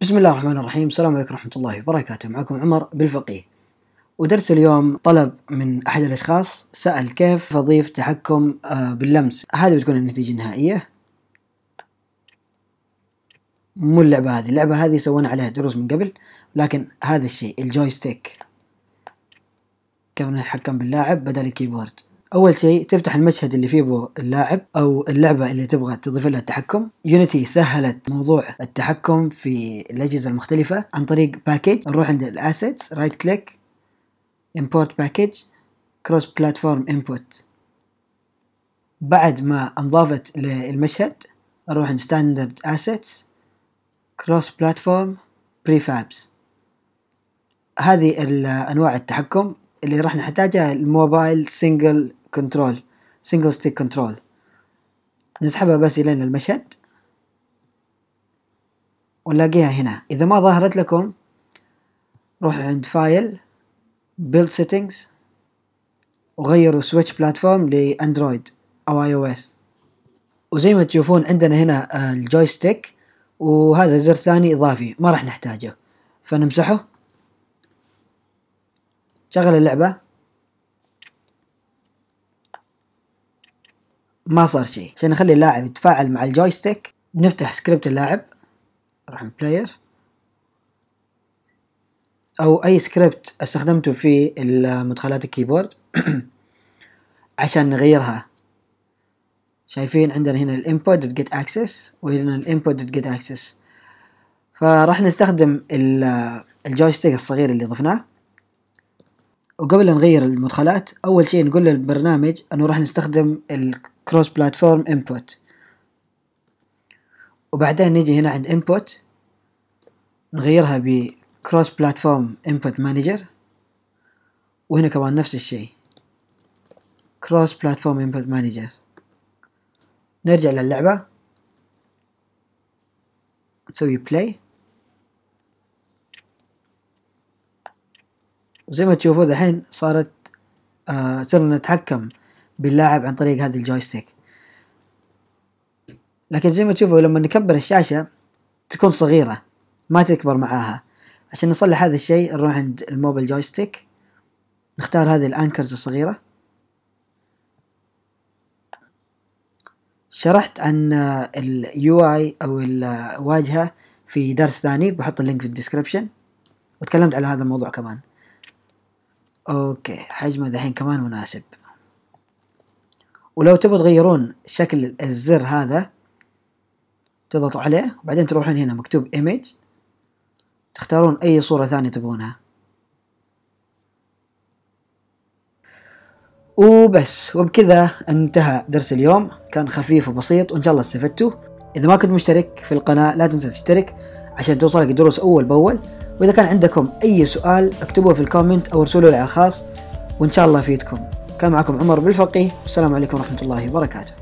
بسم الله الرحمن الرحيم السلام عليكم ورحمة الله وبركاته معكم عمر بالفقيه ودرس اليوم طلب من أحد الأشخاص سأل كيف أضيف تحكم آه، باللمس هذه بتكون النتيجة النهائية مو اللعبة هذه اللعبة هذه سوينا عليها دروس من قبل لكن هذا الشيء الجويستيك كيف نتحكم باللاعب بدل الكيبورد اول شيء تفتح المشهد اللي فيه اللاعب او اللعبه اللي تبغى تضيف لها التحكم يونيتي سهلت موضوع التحكم في الاجهزه المختلفه عن طريق باكج نروح عند الاسيتس رايت كليك امبورت باكج كروس بلاتفورم انبوت بعد ما انضافت للمشهد اروح عند ستاندرد اسيتس كروس بلاتفورم بريفابس هذه الانواع التحكم اللي راح نحتاجها الموبايل سنجل كنترول سنجل ستيك كنترول نسحبها بس لين المشهد ونلاقيها هنا إذا ما ظهرت لكم روحوا عند فايل بيلد سيتنجز وغيروا سويتش بلاتفورم لأندرويد أو اي او اس وزي ما تشوفون عندنا هنا آه، الجويستيك وهذا زر ثاني إضافي ما راح نحتاجه فنمسحه شغل اللعبة ما صار شيء عشان نخلي اللاعب يتفاعل مع الجويستيك نفتح سكريبت اللاعب نروح بلاير او اي سكريبت استخدمته في مدخلات الكيبورد عشان نغيرها شايفين عندنا هنا الانبوت جيت اكسس وهنا الانبوت جيت اكسس فراح نستخدم الجويستيك الصغير اللي ضفناه وقبل لا نغير المدخلات اول شيء نقول للبرنامج انه راح نستخدم كروس بلاتفورم انبوت وبعدين نجي هنا عند انبوت نغيرها ب كروس بلاتفورم انبوت مانجر وهنا كمان نفس الشيء كروس بلاتفورم انبوت مانجر نرجع للعبة نسوي بلاي وزي ما تشوفوا دحين صارت آه صرنا نتحكم باللاعب عن طريق هذه الجويستيك لكن زي ما تشوفوا لما نكبر الشاشة تكون صغيرة ما تكبر معاها عشان نصلح هذا الشيء نروح عند الموبايل جويستيك نختار هذه الانكرز الصغيرة شرحت عن اليو اي او الواجهة في درس ثاني بحط اللينك في الديسكربشن وتكلمت على هذا الموضوع كمان اوكي حجمه دحين كمان مناسب ولو تبغوا تغيرون شكل الزر هذا تضغطوا عليه وبعدين تروحون هنا مكتوب ايميج تختارون اي صورة ثانية تبغونها وبس وبكذا انتهى درس اليوم كان خفيف وبسيط وان شاء الله استفدتوا اذا ما كنت مشترك في القناة لا تنسى تشترك عشان توصلك الدروس اول باول واذا كان عندكم اي سؤال اكتبوه في الكومنت او ارسلوا لي على الخاص وان شاء الله افيدكم كان معكم عمر بالفقيه والسلام عليكم ورحمة الله وبركاته